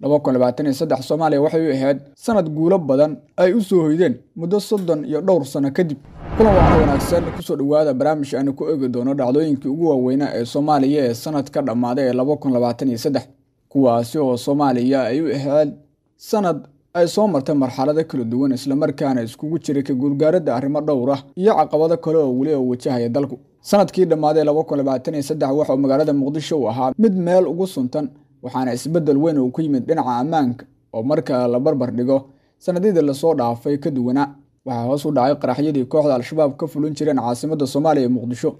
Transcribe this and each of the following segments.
soomaaliya waxay u ahayd sanad guulo badan ay u soo hoydeen muddo soddon iyo dhowr sano kadib kulan waxaa wanaagsan kusoo dhawaada barnaamij aanu ku eegi doono dhacdooyinkii ugu waaweynaa ee soomaaliya ee sanadka dhammaaday ee kuwaasi oo soomaaliya ay u ahayd sanad ay soo martay marxalado kala duwan islamarkaana iskugu jiray ka guurgaaradda arrimo dhowr ah iyo caqabado kale oo weli oo wajahaya dalku sanadkii dhammaaday waxauu magaalada muqdisho u ahaa mid meel ugu suntan waxaana isbeddel weyn uu ku yimid dhinaca ammaanka oo marka la barbar dhigo sanadidii lasoo dhaafay ka duwana waxaa hoos u dhacay qaraxyadii kooxda al-shabaab ka fulin jireen caasimadda soomaaliya muqdisho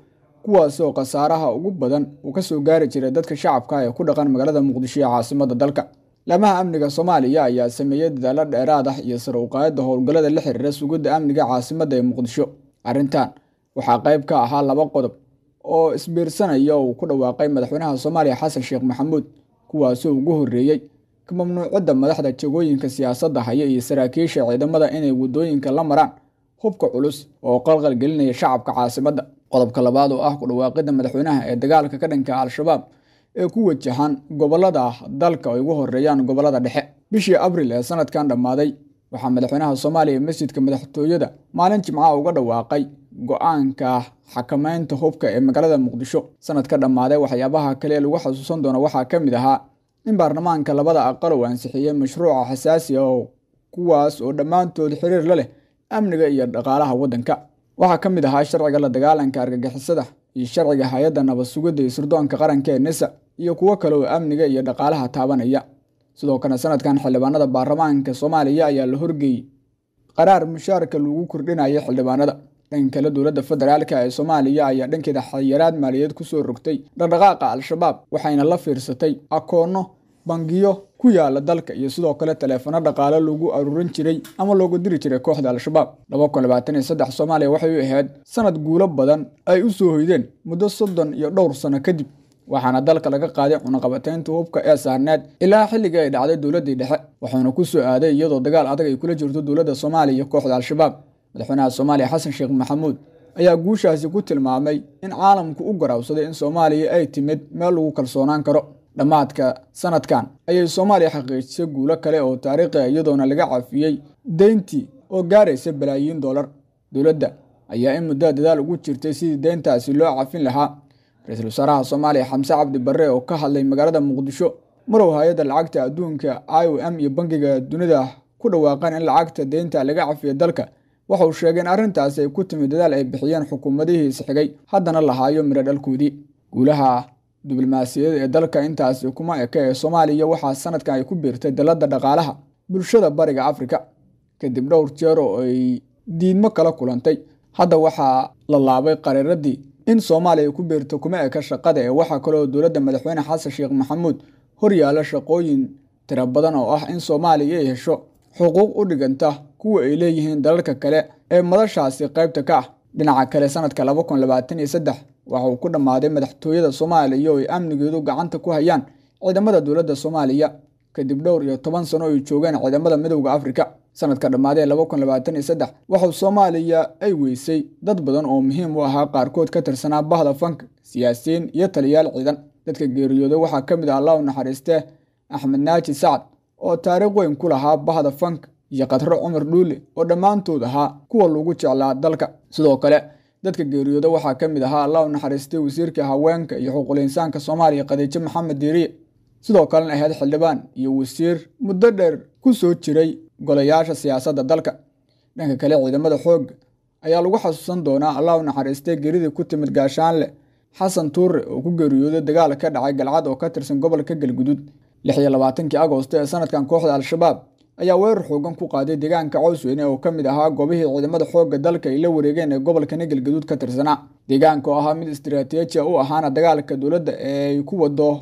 kuwaasoo khasaaraha ugu badan uu ka soo gaari jiray dadka shacabka ee ku dhaqan magaalada muqdisho ee caasimadda dalka laamaha amniga soomaaliya ayaa sameeyey dadaallo dheeraad ah iyo sar uqaadada howlgallada la xiriira sugidda amniga caasimadda ee muqdisho arrintan waxaa qayb ka ahaa laba qodob oo isbiirsanaya uu ku dhawaaqay madaxweynaha soomaaliya xasan sheekh maxamuud kuwaasoo ugu horreeyey ka madaxda jagooyinka siyaasadda haya iyo saraakiisha ciidamada inay wadooyinka la maraan hubka culus oo qalqal gelinaya shacabka caasimadda qodobka labaad oo ah ku dhawaaqidda madaxweynaha ee dagaalka ka dhanka al-shabaab ee ku wajahan gobollada dalka ay ugu horeeyaan gobollada dhexe bishii abril ee sanadkan dhammaaday waxaa madaxweynaha soomaaliya masjidka madaxtooyada maalin jimcaha uga dhawaaqay go-aanka xakamaynta hubka ee magaalada muqdisho sanad ka dhammaaday waxyaabaha kale ee lagu xasuusan doono waxaa ka mid ahaa in baarlamaanka labada aqal uu ansixiyey mashruuca xasaasi ah oo kuwaas oo dhammaantood xiriir la leh amniga iyo dhaqaalaha waddanka waxaa ka mid ahaa sharciga la dagaalanka argagixisada iyo sharciga hay-adda nabad sugidda iyo sirdoonka qaranka ee nisa iyo kuwo kale oo amniga iyo dhaqaalaha taabanaya sidoo kale sanadkan xildhibaanada baarlamaanka soomaaliya ayaa la horgeeyey qaraar mushaarka lagu kordhinayo xildhibaanada dhanka kale dowladda federaalka ee soomaaliya ayaa dhankeeda xayiraad maaliyeed kusoo rogtay dhaqdhaqaaqa al-shabaab waxayna la fiirsatay akoonno bangiyo ku yaala dalka iyo sidoo kale taleefano dhaqaale lagu aruurin jiray ama loogu diri jiray kooxda al-shabaab laba soomaaliya waxay u ahayd sanad guulo badan ay u soo hoydeen muddo soddon iyo dhowr sano kadib waxaana dalka laga qaaday cunaqabateynta hubka ee saarneed ilaa xilligai ay dhacday dowladdii dhexe waxaana ku soo aaday iyadoo dagaal adag ay kula jirto dowladda soomaaliya kooxda al-shabaab madaxweynaha soomaaliya xasan sheekh maxamuud ayaa guushaasi ku tilmaamay in caalamku u garaabsaday in soomaaliya ay timid meel lagu kalsoonaan karo dhammaadka sanadkan ayay soomaaliya xaqiijisay guulo kale oo taariikhiah iyadoona laga cafiyey deyntii oo gaaraysa balaayiin dollar dowladda ayaa in muddoa dadaal ugu jirtay sidii deyntaasi loo cafin lahaa ra-iisul wasaaraha soomaaliya xamse cabdi barre oo ka hadlay magaalada muqdisho marow hay-adda lacagta adduunka i o m iyo bangiga dunida ku dhawaaqeen in lacagta deynta laga cafiya dalka waxa uu sheegay in arrintaasi ay ku timid dadaal ay bixiyeen xukuumadihiis xigay haddana lahaayo haayo miradhalkoodii guulaha diblomaasiyada ee dalka intaasi kuma eka ee soomaaliya waxaa sanadkan ay ku biirtay dalladda dhaqaalaha bulshada bariga afrika kadib dhowr jeer oo ay diidmo kala kulantay hadda waxaa la laabay qariiradii in soomaaliya ay ku biirto kuma eka shaqada ee waxaa kaloo dowladda madaxweyne xasan sheekh maxamuud horyaala shaqooyin tira badan oo ah in soomaaliya ay hesho xuquuq u dhiganta kuwa ay leeyihiin dalalka kale ee madashaasi qaybta ka ah dhinaca kale sanadka laba kun labaatan iyo saddex waxa uu ku dhammaaday madaxtooyada soomaaliya oo ay amnigeedu gacanta ku hayaan ciidamada dowladda soomaaliya kadib dhowr iyo toban sano ay joogeen ciidamada midowda afrika sanadka dhammaadee laba kun labaatan iyo saddex waxau soomaaliya ay weysay dad badan oo muhiim u ahaa qaarkood ka tirsanaa bahda fanka siyaasiyiin iyo taliyaal ciidan dadka geeriyooday waxaa ka mid ah allah naxariiste naxariistee axmed naaji sacad oo taariikh weyn ku lahaa bahda fank iyo khadro cumar dhuule oo dhammaantood ahaa kuwa lagu jeclaa dalka sidoo kale dadka geeriyooda waxaa ka mid ahaa alla naxariistay wasiirka haweenka iyo xuquul soomaaliya khadiijo maxamed diiriye sidoo kalena ahayd xildhibaan iyo wasiir muddo dheer ku soo jiray golayaasha siyaasadda dalka dhanka kale ciidamada xoogga ayaa lagu xasuusan doonaa alla naxariistay geeridii ku timid gaashaanle xasan tuure oo ku geeriyooday dagaal ka dhacay galcad oo ka tirsan gobolka galgudud lixiyo labaatankii agost ee sanadkan kooxda al-shabaab ayaa weerar xoogan ku qaaday deegaanka cows oo ka mid ahaa goobihii ciidamada xoogga dalka ay la wareegeen ee gobolka nigel gaduud ka tirsanaa deegaanka oo ahaa mid istaraatiiji u ahaana dagaalka dowladda ee ay ku wado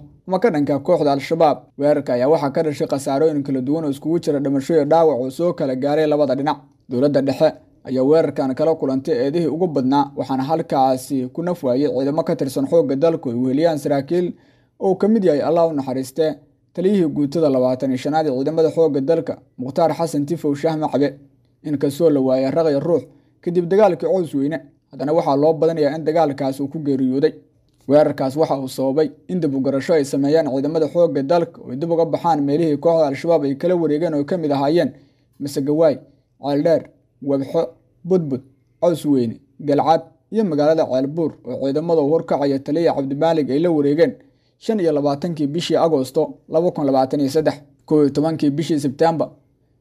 dhanka kooxda al-shabaab weerarka ayaa waxaa ka dhashay khasaarooyin kala duwan oo iskugu jira dhimasho iyo dhaawac oo soo kala gaaray labada dhinac dowladda dhexe ayaa weerarkan kala kulantay eedihii ugu badnaa waxaana halkaasi ku naf waayay ciidamo ka tirsan xoogga dalku ay weheliyaan saraakiil oo ka mid yahay allah u naxariiste taliyihii guutada labaatan iyo shanaad ee ciidamada xoogga dalka mukhtaar xasan tifow shaah macbe inkastoo la waayay raqi ruux kadib dagaalkii cows weyne haddana waxaa loo badanayaa in dagaalkaas uu ku geeriyooday weerarkaas waxa uu sababay in dib ugarasho ay sameeyaan ciidamada xoogga dalka oo ay dib uga baxaan meelihii kooxda al-shabaab ay kala wareegeen oo ka mid ahaayeen masegawaay ceeldheer webxo budbud cows weyne galcad iyo magaalada ceelbuur oo ciidamada u horkacaya taliya cabdimaalig ay la wareegeen shan iyo labaatankii bishii agosto laba kun labaatan iyo saddex kow iyo tobankii bishii sebtembar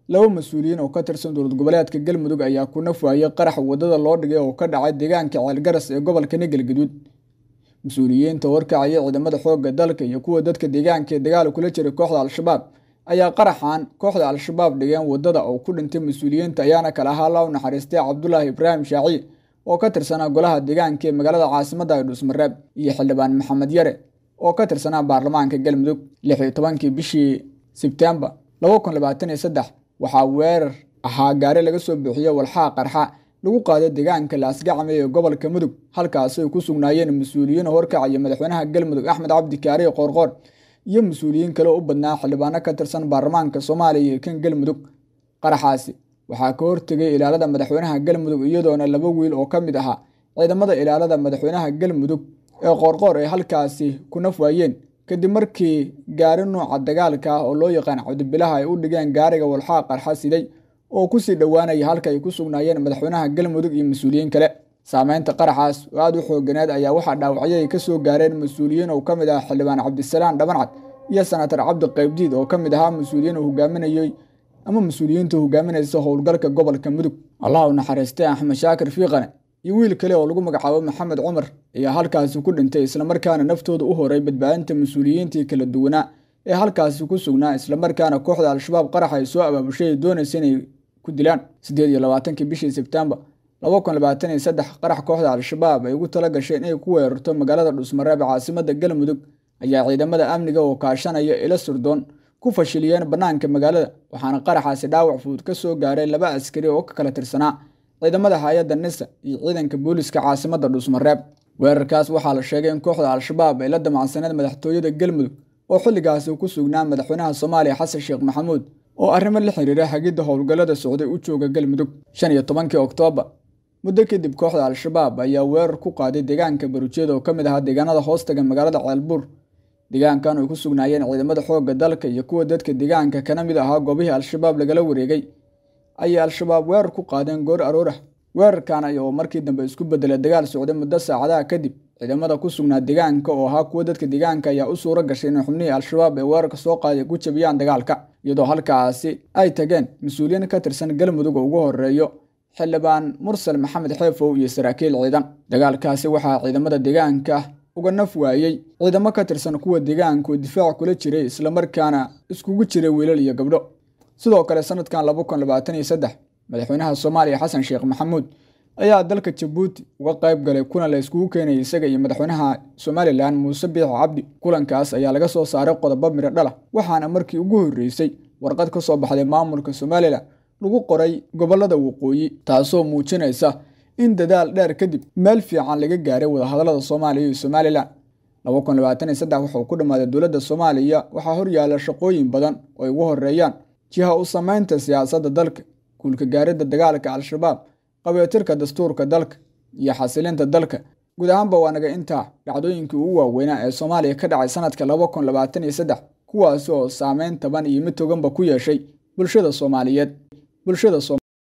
laba mas-uuliyiin oo ka tirsan dowlad goboleedka galmudug ayaa ku nafwaayay qarax waddada loo dhigay oo ka dhacay deegaanka ceelgaras ee gobolka nigal mas-uuliyiinta warkacaya ciidamada xoogga dalka iyo kuwa dadka deegaanka ee dagaal kula jiray kooxda al-shabaab ayaa qaraxan kooxda al-shabaab dhigeen waddada oo ku dhintay mas-uuliyiinta ayaana kala ahaala u naxariistay cabdulaahi ibraahim shaaci oo ka tirsanaa golaha deegaanka ee magaalada caasimadda ee dhuusmareeb iyo xildhibaan maxamed yare oo ka tirsanaa baarlamaanka galmudug lixiyo tobankii bishii sebteembar laba kun labaatan iyo saddex waxaa weerar ahaa gaari laga soo buuxiyo walxaa qarxa lagu qaaday deegaanka laasgacme ee gobolka mudug halkaasay ku sugnaayeen mas-uuliyiin horkacaya madaxweynaha galmudug axmed cabdi qoorqoor iyo mas-uuliyiin kale u badnaa xildhibaano ka tirsan baarlamaanka soomaaliya iyo kan galmudug qaraxaasi waxaa ka hortegay ilaalada madaxweynaha galmudug iyadoona laba wiil oo ka mid ahaa ciidamada ilaalada madaxweynaha galmudug ee qoorqoor ay halkaasi ku naf kadib markii gaari nooca dagaalka ah oo loo yaqaan cabdibilaha ay u dhigeen gaariga walxaa qarxa siday oo ku sii dhowaanaya halka ay ku sugnaayeen madaxweynaha galmudug iyo mas-uuliyiin kale saameynta qaraxaas oo aada u xooganeed ayaa waxaa dhaawacyo ay ka soo gaareen mas-uuliyiin oo ka mid ah xildhibaan cabdisalaan dhabancad iyo senatar cabdi qaybdiid oo ka mid ahaa mas-uuliyiin uu hogaaminayey ama mas-uuliyiinta hogaaminaysa howlgalka gobolka mudug allah u naxariistay axmed shaakir fiiqane iyo wiil kale oo lagu magacaabo maxamed cumar ayaa halkaasi ku dhintay islamarkaana naftooda u horay badbaadinta mas-uuliyiintii kala duwanaa ee halkaasi ku sugnaa islamarkaana kooxda al-shabaab qaraxa ay soo abaabushay ay doonaysa inay ku dilaan siddeed iyo labaatankii bishii sebtembar laba kun labaatan iyo saddex qarax kooxda al-shabaab ay ugu tala gashay inay ku weerarto magaalada dhusmareeb caasimada galmudug ayaa ciidamada amniga oo kaashanaya ila surdoon ku fashiliyeen bannaanka magaalada waxaana qaraxaasi dhaawac fuud ka soo gaaray laba askari oo ka kala tirsanaa ciidamada hay-adda nisa iyo ciidanka booliska caasimadda dhuusmareeb weerarkaas waxaa la sheegay in kooxda al-shabaab ay la damacsaneed madaxtooyada galmudug oo xilligaasi ku sugnaa madaxweynaha soomaaliya xasan sheekh maxamuud oo arrimo la xiriira hagidda howlgallada socday u jooga galmudug shan iyo tobankii oktoobar muddo kadib kooxda al-shabaab ayaa weerar ku qaaday deegaanka barujeed oo ka mid ahaa deegaanada hoostaga magaalada ceelbuur deegaankan ay ku sugnaayeen ciidamada xoogga dalka iyo kuwa dadka deegaanka kana mid ahaa goobihii al-shabaab lagala wareegay ayay al-shabaab weerar ku qaadeen goor aroor ah weerarkan ay oo markii dambe isku bedelay dagaal socday muddo saacadaha kadib ciidamada ku sugnaa deegaanka oo ahaa kuwa dadka deegaanka ayaa u suura gashay inay xubnihii al-shabaab ee weerarka soo qaaday ku jabiyaan dagaalka iyadoo halkaasi ay tageen mas-uuliyiin ka tirsan galmudug oo ugu horeeyo xildhibaan mursal maxamed xeefow iyo saraakiil ciidan dagaalkaasi waxaa ciidamada deegaanka uga naf waayey ciidamo ka tirsan kuwa deegaanka oo difaac kula jiray islamarkaana iskugu jiray wiilal iyo gabdho sidoo kale sanadkan kun madaxweynaha soomaaliya xasan sheekh maxamuud ayaa dalka jabuuti uga qayb galay kulan la iskugu keenayay isaga iyo madaxweynaha somalilan muuse biixi cabdi kulankaas ayaa laga soo saaray qodobo miro dhala waxaana markii ugu horreysay warqad ka soo baxday maamulka somalilan lagu qoray gobollada waqooyi taasoo muujinaysa in dadaal dheer kadib meel fiican laga gaaray wadahadalada soomaaliya iyo somalilan wuxuu ku dhammaaday dowladda soomaaliya waxaa horyaala shaqooyin badan oo ay ugu horeeyaan jiha u samaynta siyaasadda dalka guulka gaaridda dagaalka al-shabaab qabeetirka dastuurka dalka iyo xasilinta dalka guud ahaanba waa naga intaa dhacdooyinkii ugu waaweynaa ee soomaaliya ka dhacay sanadka laba kun labaatan iyo saddex kuwaasi oo saameyn taban iyo mid toganba ku yeeshay bulshada soomaaliyeed bulshada